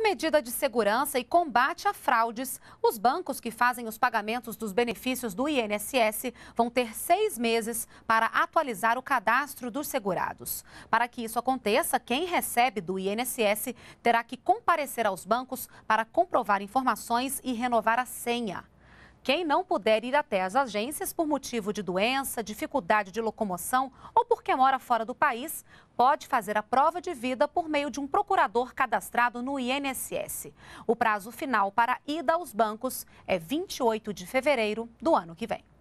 Por medida de segurança e combate a fraudes, os bancos que fazem os pagamentos dos benefícios do INSS vão ter seis meses para atualizar o cadastro dos segurados. Para que isso aconteça, quem recebe do INSS terá que comparecer aos bancos para comprovar informações e renovar a senha. Quem não puder ir até as agências por motivo de doença, dificuldade de locomoção ou porque mora fora do país, pode fazer a prova de vida por meio de um procurador cadastrado no INSS. O prazo final para a ida aos bancos é 28 de fevereiro do ano que vem.